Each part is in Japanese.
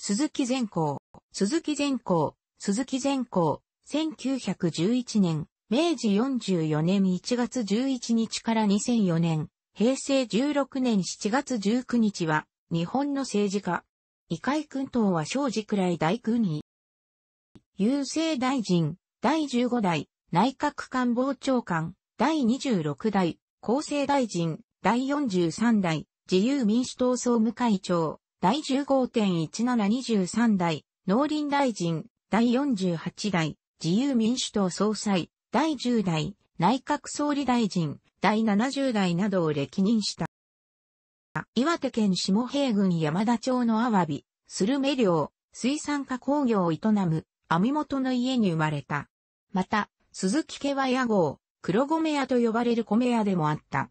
鈴木善光、鈴木善光、鈴木善光、1911年、明治44年1月11日から2004年、平成16年7月19日は、日本の政治家。異界君党は正治くらい大君に。郵政大臣、第15代、内閣官房長官、第26代、厚生大臣、第43代、自由民主党総務会長、第15.1723代、農林大臣、第48代、自由民主党総裁、第10代、内閣総理大臣、第70代などを歴任した。岩手県下平郡山田町のアワビ、スルメ漁、水産加工業を営む、網元の家に生まれた。また、鈴木家は屋号、黒米屋と呼ばれる米屋でもあった。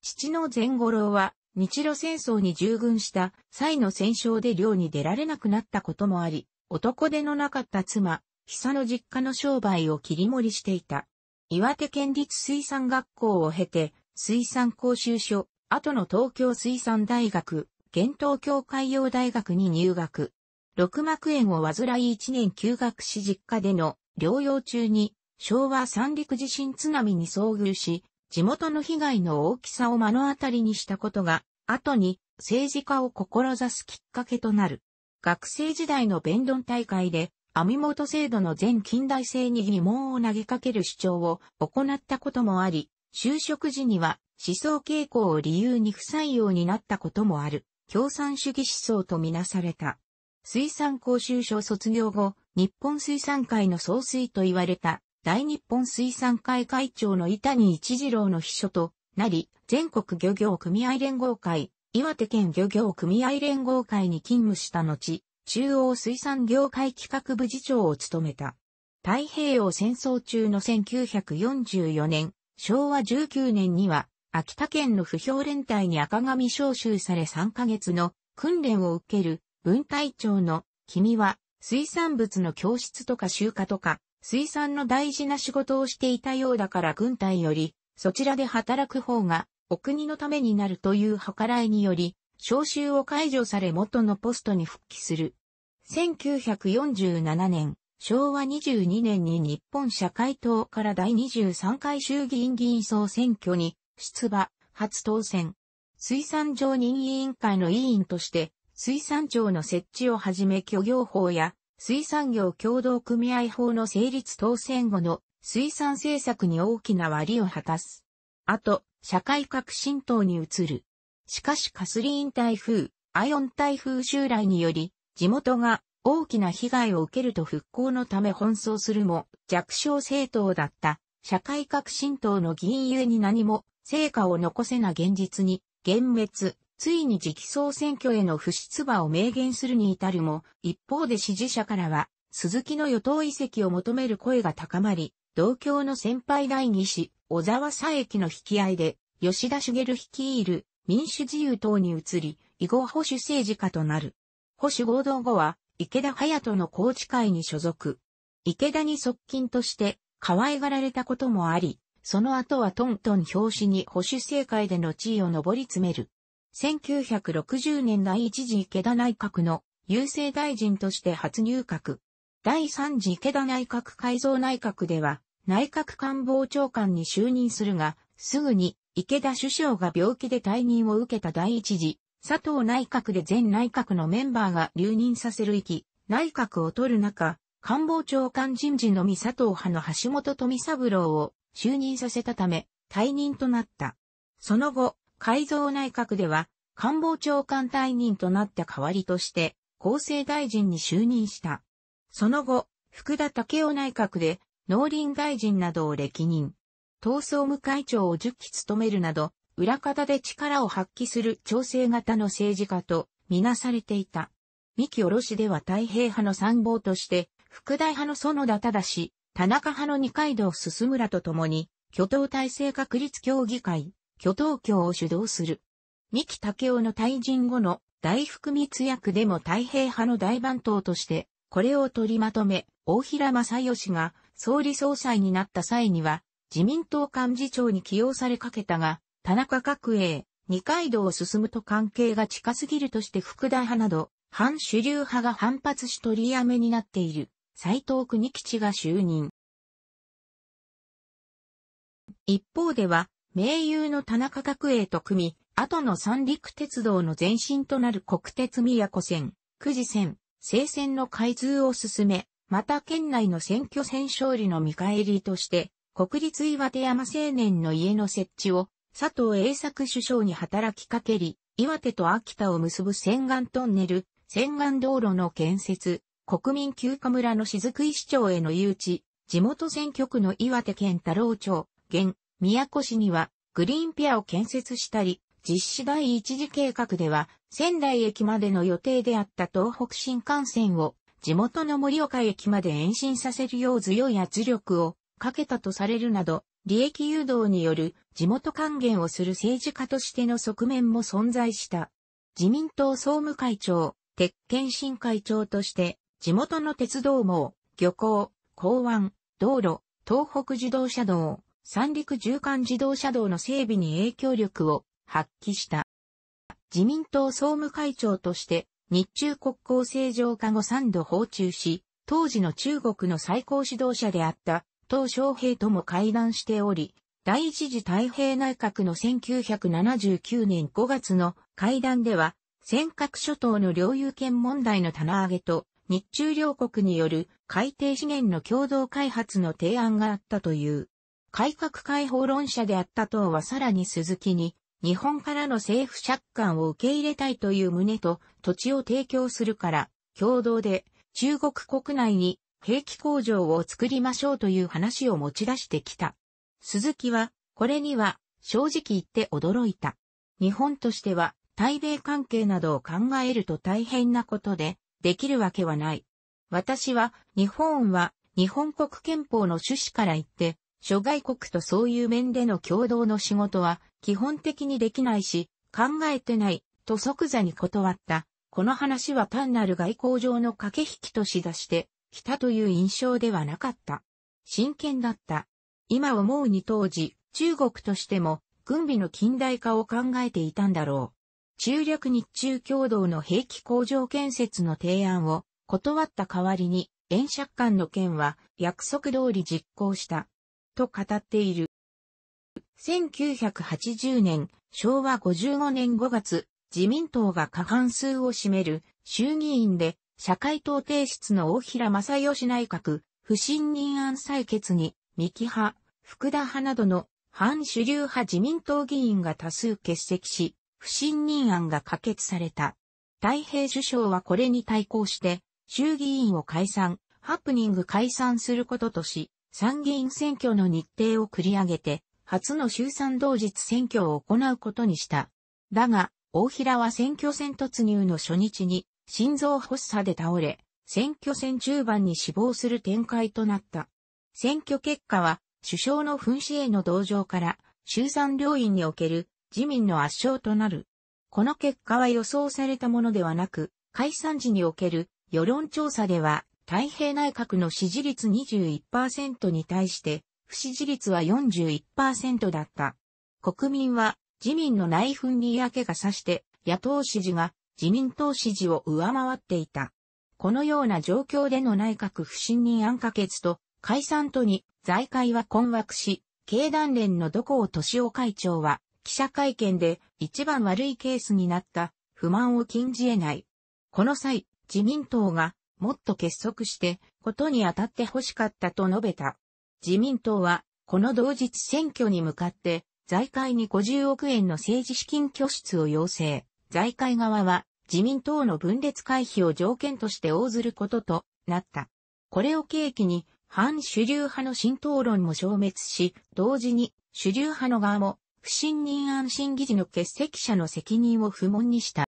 父の善五郎は、日露戦争に従軍した際の戦勝で漁に出られなくなったこともあり、男手のなかった妻、久の実家の商売を切り盛りしていた。岩手県立水産学校を経て、水産講習所、後の東京水産大学、現東京海洋大学に入学。六幕園を患い一年休学し実家での療養中に昭和三陸地震津波に遭遇し、地元の被害の大きさを目の当たりにしたことが、後に政治家を志すきっかけとなる。学生時代の弁論大会で、網元制度の全近代性に疑問を投げかける主張を行ったこともあり、就職時には思想傾向を理由に不採用になったこともある、共産主義思想とみなされた。水産講習所卒業後、日本水産会の総帥と言われた大日本水産会会長の伊谷一次郎の秘書となり、全国漁業組合連合会、岩手県漁業組合連合会に勤務した後、中央水産業界企画部次長を務めた。太平洋戦争中の1944年、昭和19年には、秋田県の不評連隊に赤紙召集され3ヶ月の訓練を受ける文隊長の君は水産物の教室とか集荷とか水産の大事な仕事をしていたようだから軍隊より、そちらで働く方が、お国のためになるという計らいにより、召集を解除され元のポストに復帰する。1947年、昭和22年に日本社会党から第23回衆議院議員総選挙に出馬、初当選。水産常任委員会の委員として、水産庁の設置をはじめ漁業法や水産業協同組合法の成立当選後の水産政策に大きな割を果たす。あと、社会革新党に移る。しかしカスリーン台風、アイオン台風襲来により、地元が大きな被害を受けると復興のため奔走するも、弱小政党だった社会革新党の議員ゆえに何も成果を残せな現実に、幻滅、ついに直送選挙への不出馬を明言するに至るも、一方で支持者からは、鈴木の与党移籍を求める声が高まり、同郷の先輩代議士、小沢佐駅の引き合いで、吉田茂率いる民主自由党に移り、以後保守政治家となる。保守合同後は、池田隼人の宏池会に所属。池田に側近として、可愛がられたこともあり、その後はトントン表紙に保守政界での地位を上り詰める。1960年第一次池田内閣の郵政大臣として初入閣。第三次池田内閣改造内閣では、内閣官房長官に就任するが、すぐに池田首相が病気で退任を受けた第一次、佐藤内閣で全内閣のメンバーが留任させる域、内閣を取る中、官房長官人事のみ佐藤派の橋本富三郎を就任させたため、退任となった。その後、改造内閣では官房長官退任となった代わりとして厚生大臣に就任した。その後、福田武雄内閣で農林大臣などを歴任。闘争務会長を10期務めるなど、裏方で力を発揮する調整型の政治家とみなされていた。三木おろしでは太平派の参謀として、副大派の園田忠、田中派の二階堂進村と共に、挙党体制確立協議会、巨東京を主導する。三木武雄の退陣後の大福密約でも太平派の大番頭として、これを取りまとめ、大平正義が総理総裁になった際には、自民党幹事長に起用されかけたが、田中角栄、二階堂を進むと関係が近すぎるとして福田派など、反主流派が反発し取りやめになっている、斎藤国吉が就任。一方では、盟友の田中角栄と組み、後の三陸鉄道の前身となる国鉄宮古線、久慈線、西線の開通を進め、また県内の選挙戦勝利の見返りとして、国立岩手山青年の家の設置を佐藤栄作首相に働きかけり、岩手と秋田を結ぶ洗顔トンネル、洗顔道路の建設、国民休暇村の雫石町への誘致、地元選挙区の岩手県太郎町、現、宮古市にはグリーンピアを建設したり、実施第一次計画では仙台駅までの予定であった東北新幹線を地元の盛岡駅まで延伸させるよう強い圧力をかけたとされるなど、利益誘導による地元還元をする政治家としての側面も存在した。自民党総務会長、鉄拳新会長として、地元の鉄道網、漁港、港湾、道路、東北自動車道、三陸縦貫自動車道の整備に影響力を発揮した。自民党総務会長として日中国交正常化後三度訪中し、当時の中国の最高指導者であった鄧小平とも会談しており、第一次太平内閣の1979年5月の会談では、尖閣諸島の領有権問題の棚上げと、日中両国による海底資源の共同開発の提案があったという。改革開放論者であった党はさらに鈴木に、日本からの政府借款を受け入れたいという旨と土地を提供するから、共同で中国国内に兵器工場を作りましょうという話を持ち出してきた。鈴木は、これには正直言って驚いた。日本としては、対米関係などを考えると大変なことで、できるわけはない。私は、日本は、日本国憲法の趣旨から言って、諸外国とそういう面での共同の仕事は基本的にできないし、考えてない、と即座に断った。この話は単なる外交上の駆け引きとしだして、きたという印象ではなかった。真剣だった。今思うに当時、中国としても、軍備の近代化を考えていたんだろう。中略日中共同の兵器工場建設の提案を断った代わりに、円借款の件は約束通り実行した。と語っている。1980年、昭和55年5月、自民党が過半数を占める衆議院で社会党提出の大平正義内閣不信任案採決に三木派、福田派などの反主流派自民党議員が多数欠席し、不信任案が可決された。太平首相はこれに対抗して、衆議院を解散、ハプニング解散することとし、参議院選挙の日程を繰り上げて、初の衆参同日選挙を行うことにした。だが、大平は選挙戦突入の初日に、心臓発作で倒れ、選挙戦中盤に死亡する展開となった。選挙結果は、首相の紛死への同情から、衆参両院における自民の圧勝となる。この結果は予想されたものではなく、解散時における世論調査では太平内閣の支持率21%に対して、不支持率は41%だった。国民は自民の内紛に嫌気がさして、野党支持が自民党支持を上回っていた。このような状況での内閣不信任案可決と解散とに財界は困惑し、経団連の土光俊夫会長は記者会見で一番悪いケースになった不満を禁じ得ない。この際、自民党がもっと結束して、ことに当たって欲しかったと述べた。自民党は、この同日選挙に向かって、財界に50億円の政治資金拠出を要請。財界側は、自民党の分裂回避を条件として応ずることとなった。これを契機に、反主流派の新討論も消滅し、同時に主流派の側も不信任案審議時の欠席者の責任を不問にした。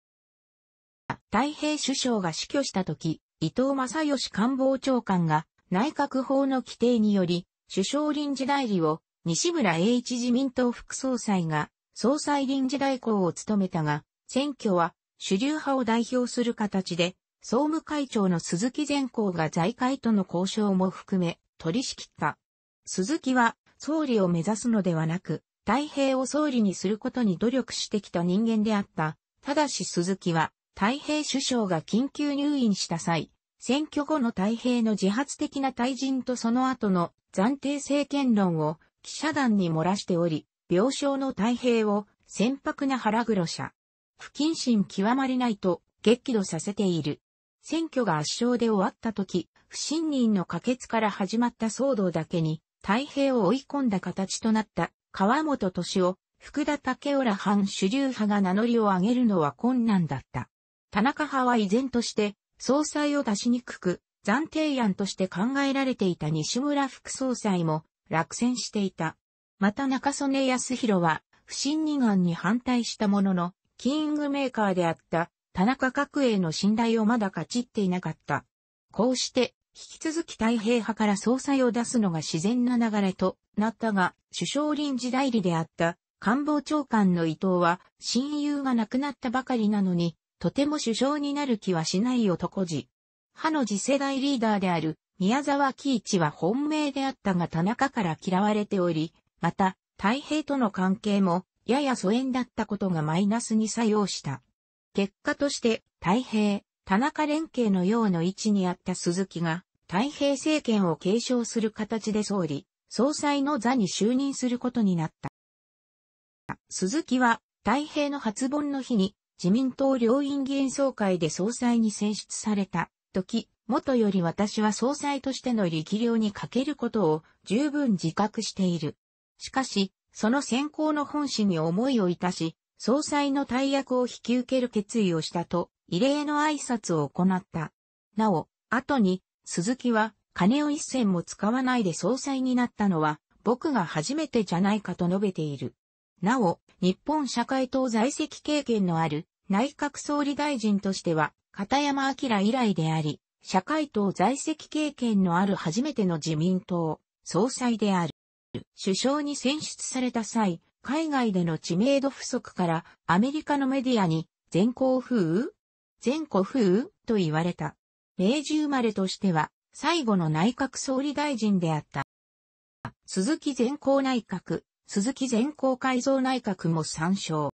太平首相が死去した時、伊藤正義官房長官が内閣法の規定により、首相臨時代理を西村栄一自民党副総裁が総裁臨時代行を務めたが、選挙は主流派を代表する形で、総務会長の鈴木善光が財界との交渉も含め取り仕切った。鈴木は総理を目指すのではなく、太平を総理にすることに努力してきた人間であった。ただし鈴木は太平首相が緊急入院した際、選挙後の太平の自発的な退陣とその後の暫定政権論を記者団に漏らしており、病床の太平を船舶な腹黒者。不謹慎極まりないと激怒させている。選挙が圧勝で終わった時、不信任の可決から始まった騒動だけに、太平を追い込んだ形となった川本敏夫、福田武浦藩反主流派が名乗りを上げるのは困難だった。田中派は依然として、総裁を出しにくく、暫定案として考えられていた西村副総裁も落選していた。また中曽根康弘は不信任案に反対したものの、キングメーカーであった田中角栄の信頼をまだ勝ちっていなかった。こうして、引き続き太平派から総裁を出すのが自然な流れとなったが、首相臨時代理であった官房長官の伊藤は、親友が亡くなったばかりなのに、とても首相になる気はしない男児。派の次世代リーダーである宮沢喜一は本命であったが田中から嫌われており、また、太平との関係も、やや疎遠だったことがマイナスに作用した。結果として、太平、田中連携のような位置にあった鈴木が、太平政権を継承する形で総理、総裁の座に就任することになった。鈴木は、太平の初盆の日に、自民党両院議員総会で総裁に選出された時、元より私は総裁としての力量にかけることを十分自覚している。しかし、その選考の本心に思いをいたし、総裁の大役を引き受ける決意をしたと、異例の挨拶を行った。なお、後に、鈴木は、金を一銭も使わないで総裁になったのは、僕が初めてじゃないかと述べている。なお、日本社会党在籍経験のある内閣総理大臣としては、片山明以来であり、社会党在籍経験のある初めての自民党総裁である。首相に選出された際、海外での知名度不足からアメリカのメディアに全校風全古風と言われた。明治生まれとしては最後の内閣総理大臣であった。鈴木全校内閣鈴木前高改造内閣も参照。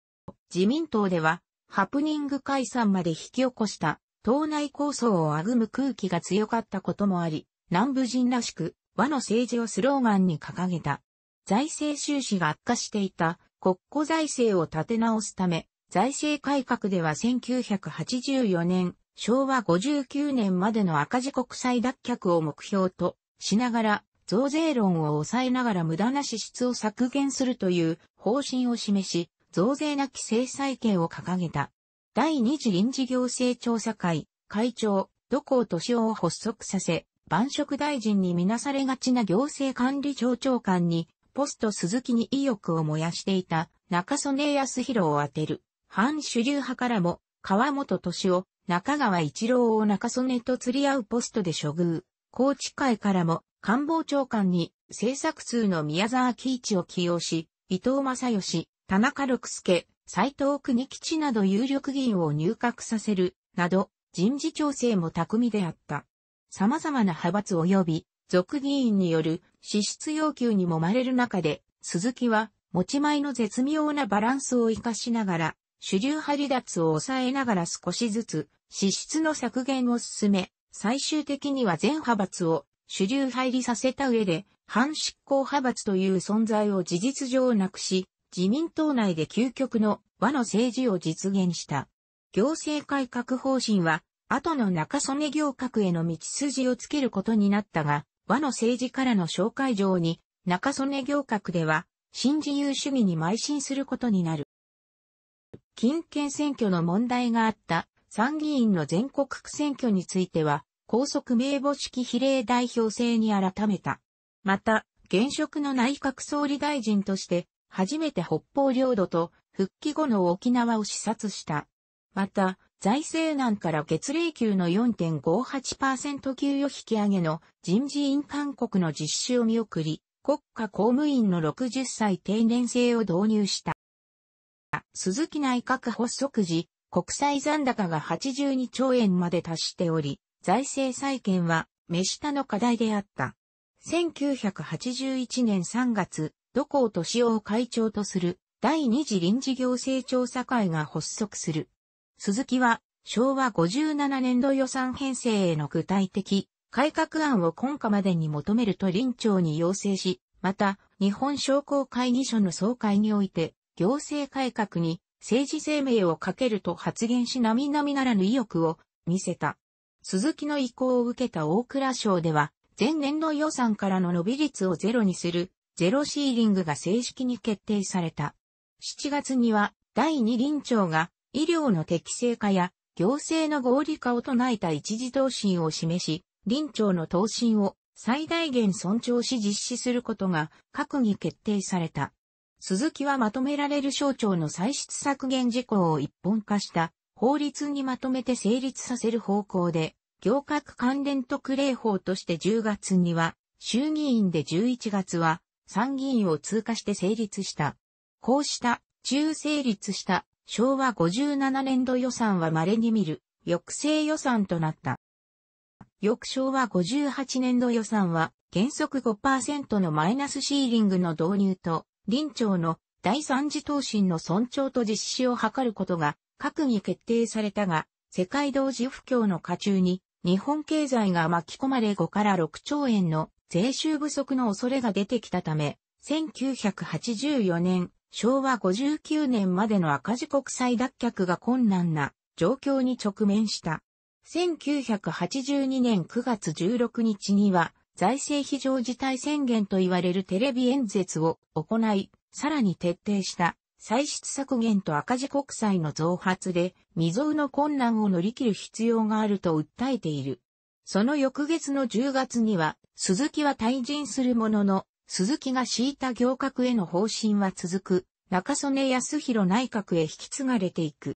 自民党では、ハプニング解散まで引き起こした党内構想をあぐむ空気が強かったこともあり、南部人らしく和の政治をスローガンに掲げた。財政収支が悪化していた国庫財政を立て直すため、財政改革では1984年、昭和59年までの赤字国債脱却を目標としながら、増税論を抑えながら無駄な支出を削減するという方針を示し、増税なき制裁権を掲げた。第二次臨時行政調査会、会長、土光敏夫を発足させ、晩職大臣にみなされがちな行政管理庁長官に、ポスト鈴木に意欲を燃やしていた中曽根康弘を当てる。反主流派からも、川本敏夫、中川一郎を中曽根と釣り合うポストで処遇。高知会からも、官房長官に政策通の宮沢喜一を起用し、伊藤正義、田中六助、斎藤国吉など有力議員を入閣させる、など、人事調整も巧みであった。様々な派閥及び、属議員による支出要求にもまれる中で、鈴木は持ち前の絶妙なバランスを活かしながら、主流派離脱を抑えながら少しずつ支出の削減を進め、最終的には全派閥を主流入りさせた上で、反執行派閥という存在を事実上なくし、自民党内で究極の和の政治を実現した。行政改革方針は、後の中曽根行革への道筋をつけることになったが、和の政治からの紹介状に、中曽根行革では、新自由主義に邁進することになる。近県選挙の問題があった参議院の全国区選挙については、高速名簿式比例代表制に改めた。また、現職の内閣総理大臣として、初めて北方領土と復帰後の沖縄を視察した。また、財政難から月齢給の4.58%給与引き上げの人事院勧告の実施を見送り、国家公務員の60歳定年制を導入した。鈴木内閣発足時、国債残高が82兆円まで達しており、財政再建は目下の課題であった。1981年3月、土光敏夫を会長とする第二次臨時行政調査会が発足する。鈴木は昭和57年度予算編成への具体的改革案を今夏までに求めると臨調に要請し、また日本商工会議所の総会において行政改革に政治生命をかけると発言し並々ならぬ意欲を見せた。鈴木の意向を受けた大蔵省では、前年度予算からの伸び率をゼロにする、ゼロシーリングが正式に決定された。7月には、第二臨調が、医療の適正化や、行政の合理化を唱えた一時答申を示し、臨調の答申を最大限尊重し実施することが閣議決定された。鈴木はまとめられる省庁の歳出削減事項を一本化した法律にまとめて成立させる方向で、行革関連特例法として10月には、衆議院で11月は、参議院を通過して成立した。こうした、中成立した昭和57年度予算は稀に見る、抑制予算となった。翌昭和58年度予算は、原則5%のマイナスシーリングの導入と、臨調の第三次答申の尊重と実施を図ることが閣議決定されたが、世界同時不況の下中に日本経済が巻き込まれ5から6兆円の税収不足の恐れが出てきたため、1984年、昭和59年までの赤字国債脱却が困難な状況に直面した。1982年9月16日には財政非常事態宣言と言われるテレビ演説を行い、さらに徹底した歳出削減と赤字国債の増発で未曾有の困難を乗り切る必要があると訴えている。その翌月の10月には、鈴木は退陣するものの、鈴木が敷いた行革への方針は続く、中曽根康弘内閣へ引き継がれていく。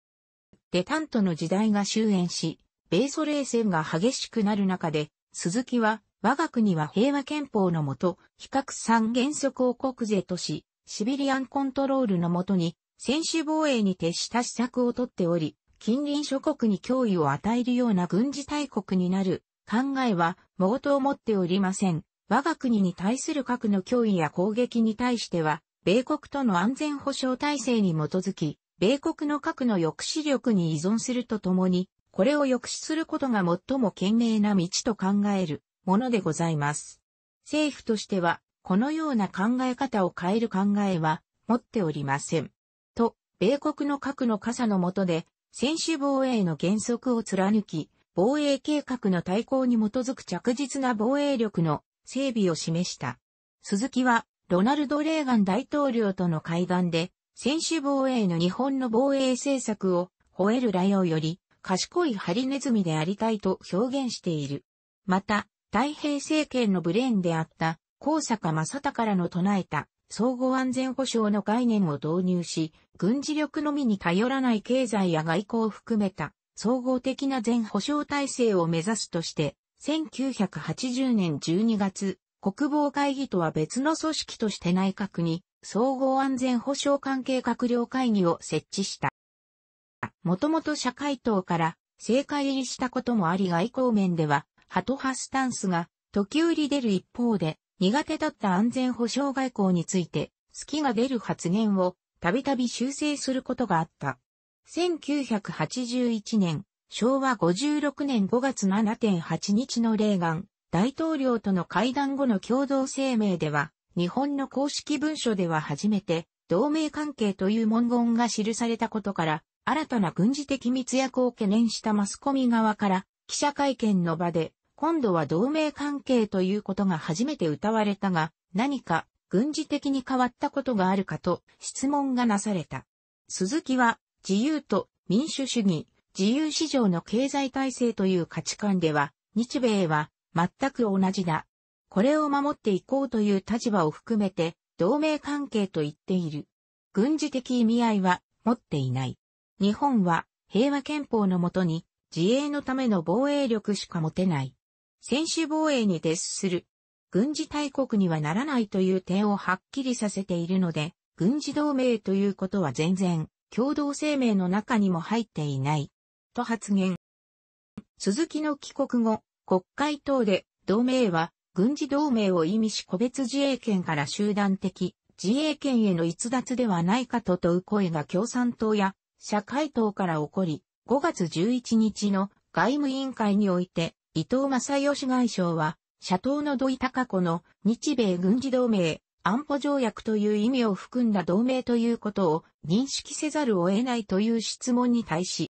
デタントの時代が終焉し、米ソ冷戦が激しくなる中で、鈴木は、我が国は平和憲法のもと、非核三原則を国是とし、シビリアンコントロールのもとに、専守防衛に徹した施策をとっており、近隣諸国に脅威を与えるような軍事大国になる考えは、もごとを持っておりません。我が国に対する核の脅威や攻撃に対しては、米国との安全保障体制に基づき、米国の核の抑止力に依存するとともに、これを抑止することが最も賢明な道と考えるものでございます。政府としては、このような考え方を変える考えは持っておりません。と、米国の核の傘の下で、専守防衛の原則を貫き、防衛計画の対抗に基づく着実な防衛力の整備を示した。鈴木は、ロナルド・レーガン大統領との会談で、専守防衛の日本の防衛政策を、吠えるライオより、賢いハリネズミでありたいと表現している。また、太平政権のブレーンであった高坂正隆らの唱えた総合安全保障の概念を導入し、軍事力のみに頼らない経済や外交を含めた総合的な全保障体制を目指すとして、1980年12月、国防会議とは別の組織として内閣に総合安全保障関係閣僚会議を設置した。もともと社会党から政界入りしたこともあり外交面では、ハト派スタンスが時折出る一方で、苦手だった安全保障外交について、好きが出る発言をたびたび修正することがあった。1981年、昭和56年5月7.8日のレーガン大統領との会談後の共同声明では、日本の公式文書では初めて、同盟関係という文言が記されたことから、新たな軍事的密約を懸念したマスコミ側から、記者会見の場で、今度は同盟関係ということが初めて歌われたが、何か軍事的に変わったことがあるかと質問がなされた。鈴木は自由と民主主義、自由市場の経済体制という価値観では、日米は全く同じだ。これを守っていこうという立場を含めて、同盟関係と言っている。軍事的意味合いは持っていない。日本は平和憲法のもとに自衛のための防衛力しか持てない。専守防衛に徹する。軍事大国にはならないという点をはっきりさせているので、軍事同盟ということは全然、共同声明の中にも入っていない。と発言。鈴木の帰国後、国会等で、同盟は、軍事同盟を意味し個別自衛権から集団的、自衛権への逸脱ではないかと問う声が共産党や社会党から起こり、5月11日の外務委員会において伊藤正義外相は、社頭の土井隆子の日米軍事同盟、安保条約という意味を含んだ同盟ということを認識せざるを得ないという質問に対し、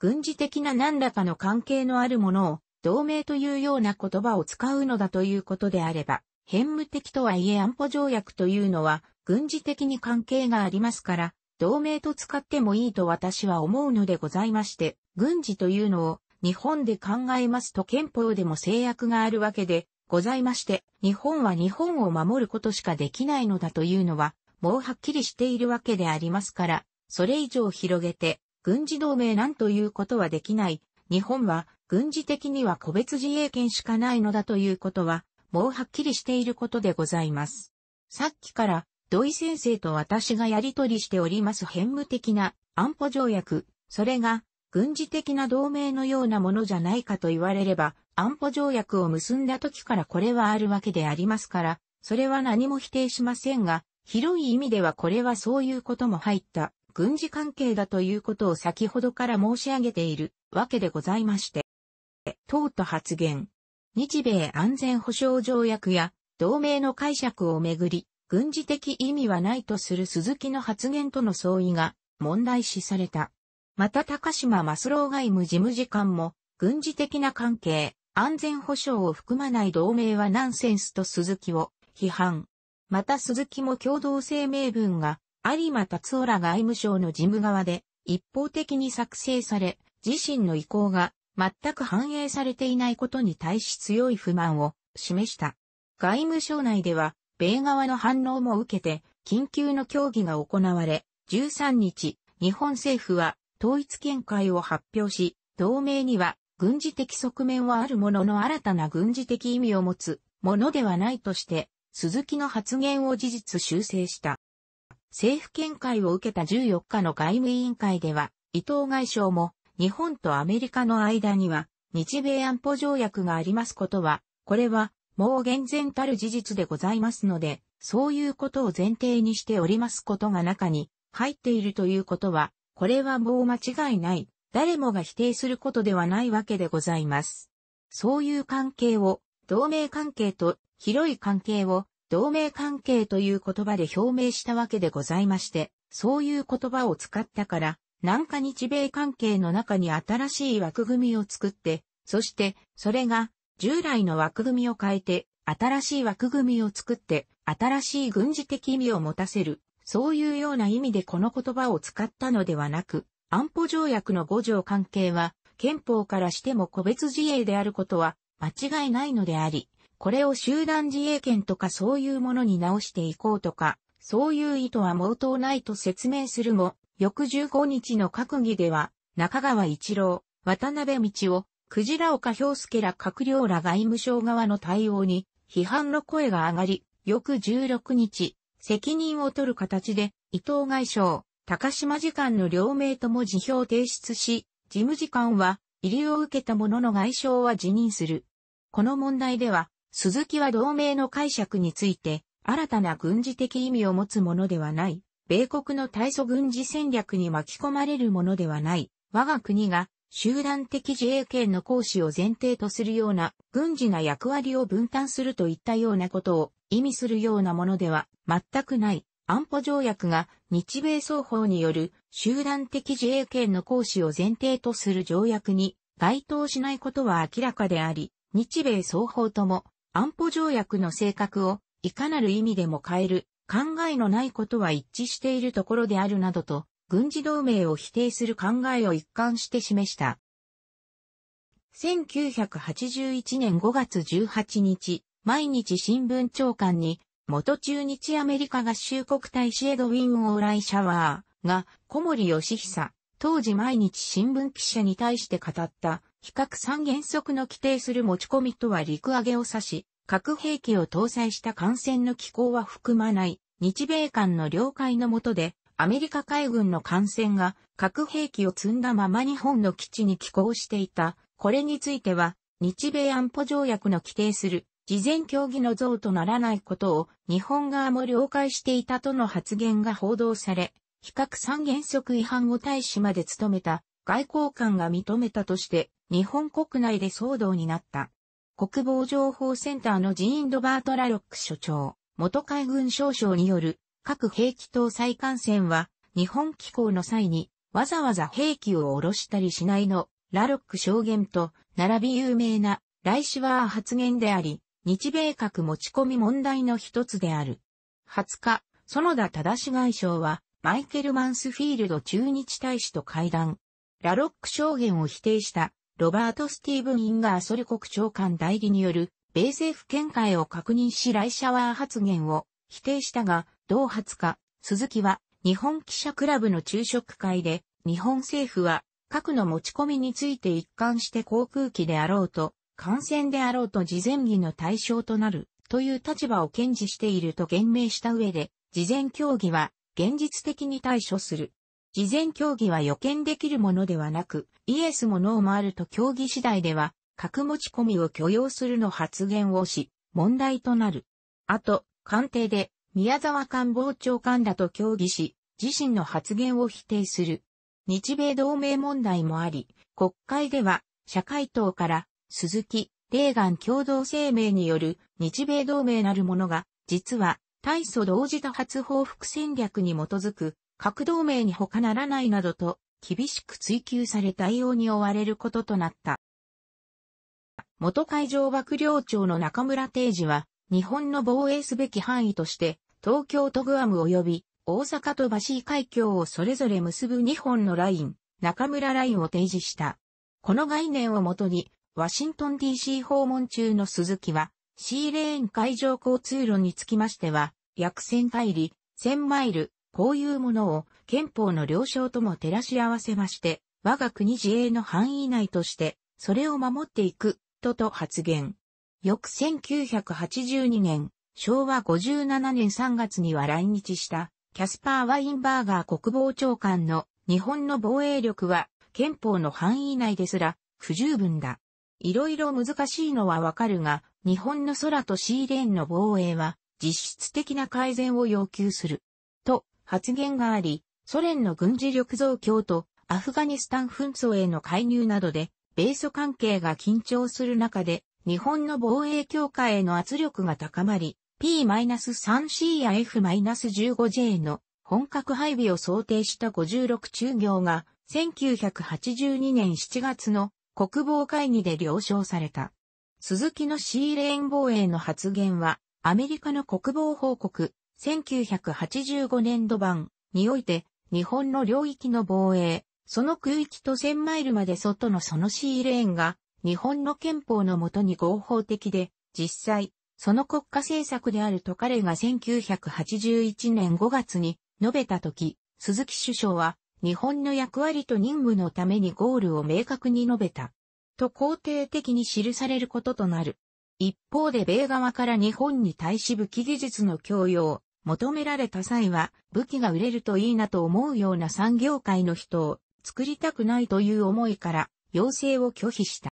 軍事的な何らかの関係のあるものを同盟というような言葉を使うのだということであれば、変無的とはいえ安保条約というのは軍事的に関係がありますから、同盟と使ってもいいと私は思うのでございまして、軍事というのを日本で考えますと憲法でも制約があるわけでございまして、日本は日本を守ることしかできないのだというのは、もうはっきりしているわけでありますから、それ以上広げて、軍事同盟なんということはできない。日本は、軍事的には個別自衛権しかないのだということは、もうはっきりしていることでございます。さっきから、土井先生と私がやりとりしております変務的な安保条約、それが軍事的な同盟のようなものじゃないかと言われれば、安保条約を結んだ時からこれはあるわけでありますから、それは何も否定しませんが、広い意味ではこれはそういうことも入った軍事関係だということを先ほどから申し上げているわけでございまして。党と発言。日米安全保障条約や同盟の解釈をめぐり、軍事的意味はないとする鈴木の発言との相違が問題視された。また高島マスロー外務事務次官も、軍事的な関係、安全保障を含まない同盟はナンセンスと鈴木を批判。また鈴木も共同声明文が、有馬達夫ら外務省の事務側で、一方的に作成され、自身の意向が全く反映されていないことに対し強い不満を示した。外務省内では、米側の反応も受けて、緊急の協議が行われ、13日、日本政府は統一見解を発表し、同盟には軍事的側面はあるものの新たな軍事的意味を持つものではないとして、鈴木の発言を事実修正した。政府見解を受けた14日の外務委員会では、伊藤外相も日本とアメリカの間には日米安保条約がありますことは、これはもう厳然たる事実でございますので、そういうことを前提にしておりますことが中に入っているということは、これはもう間違いない。誰もが否定することではないわけでございます。そういう関係を、同盟関係と、広い関係を、同盟関係という言葉で表明したわけでございまして、そういう言葉を使ったから、んか日米関係の中に新しい枠組みを作って、そして、それが、従来の枠組みを変えて、新しい枠組みを作って、新しい軍事的意味を持たせる、そういうような意味でこの言葉を使ったのではなく、安保条約の五条関係は、憲法からしても個別自衛であることは間違いないのであり、これを集団自衛権とかそういうものに直していこうとか、そういう意図は毛頭ないと説明するも、翌15日の閣議では、中川一郎、渡辺道夫、鯨岡氷介ら閣僚ら外務省側の対応に批判の声が上がり、翌16日、責任を取る形で、伊藤外相、高島次官の両名とも辞表を提出し、事務次官は、入りを受けた者の外相は辞任する。この問題では、鈴木は同盟の解釈について、新たな軍事的意味を持つものではない、米国の対祖軍事戦略に巻き込まれるものではない、我が国が集団的自衛権の行使を前提とするような軍事な役割を分担するといったようなことを意味するようなものでは全くない安保条約が日米双方による集団的自衛権の行使を前提とする条約に該当しないことは明らかであり、日米双方とも安保条約の性格をいかなる意味でも変える考えのないことは一致しているところであるなどと、軍事同盟を否定する考えを一貫して示した。1981年5月18日、毎日新聞長官に元中日アメリカ合衆国大使エドウィン・オーライ・シャワーが小森義久、当時毎日新聞記者に対して語った比較三原則の規定する持ち込みとは陸上げを指し、核兵器を搭載した艦船の機構は含まない日米間の領海の下でアメリカ海軍の艦船が核兵器を積んだまま日本の基地に寄港していた。これについては日米安保条約の規定する事前協議の像とならないことを日本側も了解していたとの発言が報道され、非核三原則違反を大使まで務めた外交官が認めたとして日本国内で騒動になった。国防情報センターのジーンドバート・ラロック所長、元海軍少将による核兵器搭載艦船は日本機構の際にわざわざ兵器を下ろしたりしないのラロック証言と並び有名なライシワー発言であり、日米核持ち込み問題の一つである。20日、園田正外相は、マイケル・マンスフィールド駐日大使と会談。ラロック証言を否定したロバート・スティーブン・インガーソリ国長官代理による米政府見解を確認しライシャワー発言を否定したが、同20日、鈴木は日本記者クラブの昼食会で日本政府は核の持ち込みについて一貫して航空機であろうと感染であろうと事前儀の対象となるという立場を堅持していると言明した上で、事前協議は現実的に対処する。事前協議は予見できるものではなく、イエスもノーもあると協議次第では、核持ち込みを許容するの発言をし、問題となる。あと、官邸で、宮沢官房長官らと協議し、自身の発言を否定する。日米同盟問題もあり、国会では、社会党から鈴木、レーガン共同声明による日米同盟なるものが、実は、大祖同時多発報復戦略に基づく、核同盟に他ならないなどと、厳しく追求され対応に追われることとなった。元海上幕僚長の中村定治は、日本の防衛すべき範囲として、東京とグアム及び大阪とバシー海峡をそれぞれ結ぶ日本のライン、中村ラインを提示した。この概念をもとに、ワシントン DC 訪問中の鈴木は、C レーン海上交通路につきましては、約1000海里、1000マイル、こういうものを憲法の了承とも照らし合わせまして、我が国自衛の範囲内として、それを守っていく、とと発言。翌1982年、昭和57年3月には来日した、キャスパー・ワインバーガー国防長官の日本の防衛力は憲法の範囲内ですら不十分だ。いろいろ難しいのはわかるが、日本の空とシーレーンの防衛は、実質的な改善を要求する。と、発言があり、ソ連の軍事力増強と、アフガニスタン紛争への介入などで、米ソ関係が緊張する中で、日本の防衛強化への圧力が高まり、P-3C や F-15J の本格配備を想定した56中業が1982年7月の国防会議で了承された。鈴木のシーレーン防衛の発言は、アメリカの国防報告、1985年度版において、日本の領域の防衛、その空域と1000マイルまで外のそのシーレーンが、日本の憲法のもとに合法的で、実際、その国家政策であると彼が1981年5月に述べたとき、鈴木首相は、日本の役割と任務のためにゴールを明確に述べた。と肯定的に記されることとなる。一方で米側から日本に対し武器技術の供与を求められた際は武器が売れるといいなと思うような産業界の人を作りたくないという思いから要請を拒否した。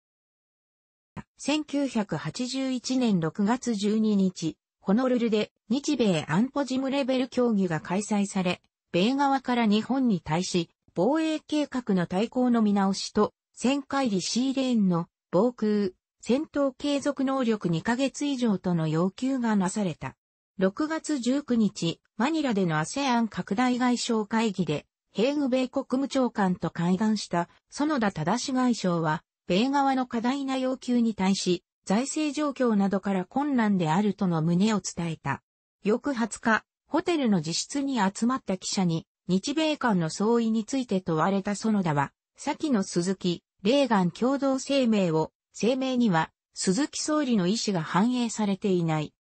1981年6月12日、ホノルルで日米安保事務レベル協議が開催され、米側から日本に対し、防衛計画の対抗の見直しと、旋回離ーレーンの防空、戦闘継続能力2ヶ月以上との要求がなされた。6月19日、マニラでの ASEAN 拡大外相会議で、ヘーグ米国務長官と会談した園田忠外相は、米側の過大な要求に対し、財政状況などから困難であるとの旨を伝えた。翌20日、ホテルの自室に集まった記者に、日米間の相違について問われた園田は、先の鈴木、レーガン共同声明を、声明には、鈴木総理の意思が反映されていない。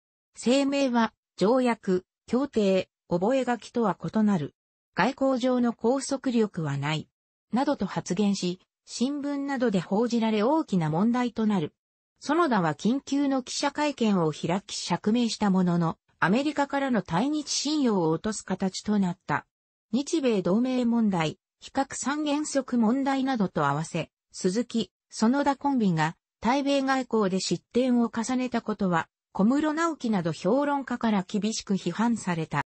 声明は、条約、協定、覚書とは異なる。外交上の拘束力はない。などと発言し、新聞などで報じられ大きな問題となる。園田は緊急の記者会見を開き釈明したものの、アメリカからの対日信用を落とす形となった。日米同盟問題、比較三原則問題などと合わせ、鈴木、園田コンビが対米外交で失点を重ねたことは、小室直樹など評論家から厳しく批判された。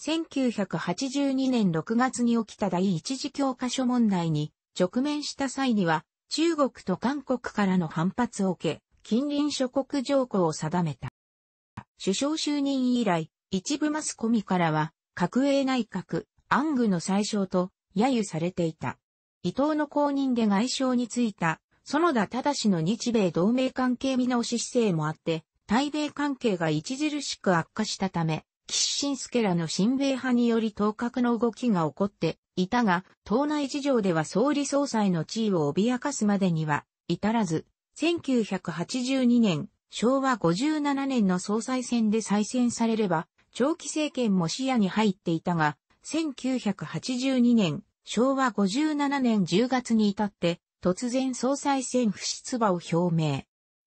1982年6月に起きた第一次教科書問題に直面した際には、中国と韓国からの反発を受け、近隣諸国条項を定めた。首相就任以来、一部マスコミからは、閣営内閣、暗愚の最小と、揶揄されていた。伊藤の公認で外相に就いた、園田正の日米同盟関係見直し姿勢もあって、対米関係が著しく悪化したため、岸信介らの親米派により当格の動きが起こっていたが、党内事情では総理総裁の地位を脅かすまでには至らず、1982年昭和57年の総裁選で再選されれば、長期政権も視野に入っていたが、1982年、昭和57年10月に至って、突然総裁選不出馬を表明。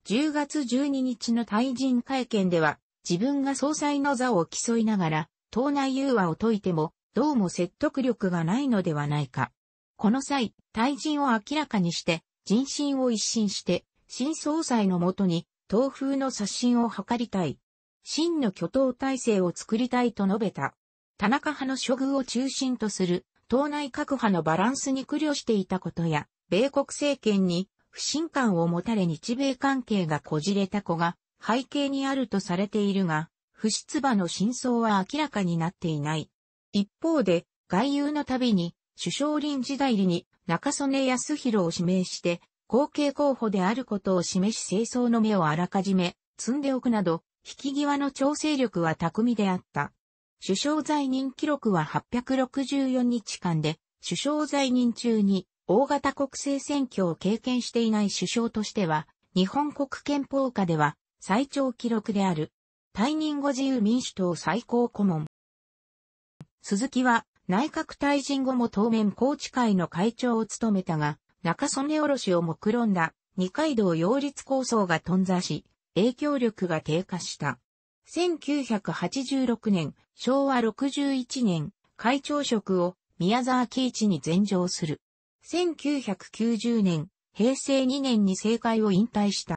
10月12日の退陣会見では、自分が総裁の座を競いながら、党内融和を解いても、どうも説得力がないのではないか。この際、退陣を明らかにして、人心を一新して、新総裁のもとに東風の刷新を図りたい。真の巨頭体制を作りたいと述べた。田中派の処遇を中心とする党内各派のバランスに苦慮していたことや、米国政権に不信感を持たれ日米関係がこじれた子が背景にあるとされているが、不出馬の真相は明らかになっていない。一方で、外遊のたびに首相臨時代理に中曽根康弘を指名して後継候補であることを示し清掃の目をあらかじめ積んでおくなど、引き際の調整力は巧みであった。首相在任記録は864日間で、首相在任中に大型国政選挙を経験していない首相としては、日本国憲法下では最長記録である。退任後自由民主党最高顧問。鈴木は内閣退陣後も当面高知会の会長を務めたが、中曽根おろしを目論んだ二階堂擁立構想が頓挫し、影響力が低下した。1986年、昭和61年、会長職を宮沢喜一に全上する。1990年、平成2年に政界を引退した。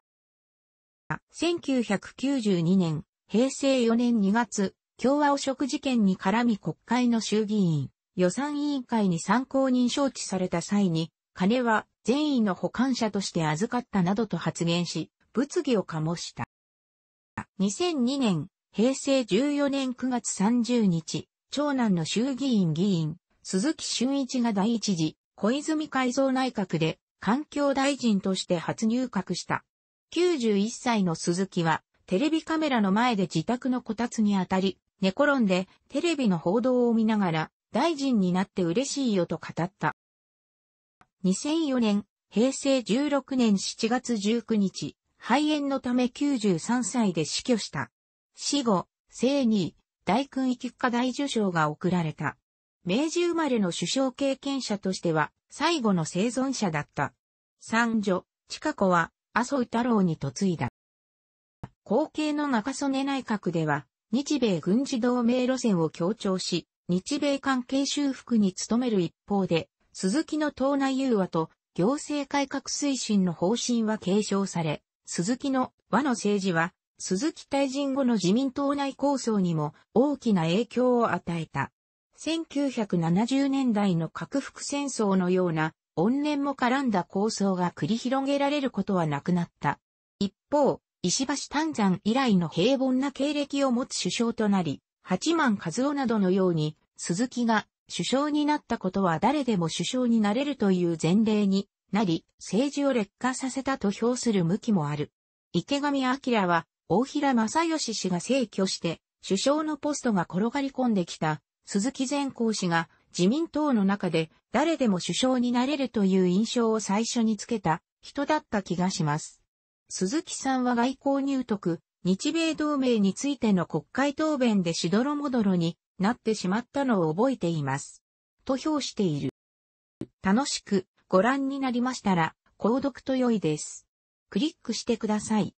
1992年、平成4年2月、共和汚職事件に絡み国会の衆議院、予算委員会に参考人招致された際に、金は善意の保管者として預かったなどと発言し、物議を醸した。2002年、平成14年9月30日、長男の衆議院議員、鈴木俊一が第一次、小泉改造内閣で、環境大臣として初入閣した。91歳の鈴木は、テレビカメラの前で自宅のこたつにあたり、寝転んで、テレビの報道を見ながら、大臣になって嬉しいよと語った。2004年、平成16年7月19日、肺炎のため93歳で死去した。死後、生に、大勲位菊花大受賞が贈られた。明治生まれの首相経験者としては、最後の生存者だった。三女、近子は、麻生太郎に嫁いだ。後継の中曽根内閣では、日米軍事同盟路線を強調し、日米関係修復に努める一方で、鈴木の党内融和と行政改革推進の方針は継承され、鈴木の和の政治は、鈴木退陣後の自民党内構想にも大きな影響を与えた。1970年代の核服戦争のような、怨念も絡んだ構想が繰り広げられることはなくなった。一方、石橋丹山以来の平凡な経歴を持つ首相となり、八幡和夫などのように、鈴木が首相になったことは誰でも首相になれるという前例になり、政治を劣化させたと評する向きもある。池上明は、大平正義氏が逝去して、首相のポストが転がり込んできた、鈴木善光氏が自民党の中で誰でも首相になれるという印象を最初につけた人だった気がします。鈴木さんは外交入得、日米同盟についての国会答弁でしどろもどろになってしまったのを覚えています。と評している。楽しくご覧になりましたら、購読と良いです。クリックしてください。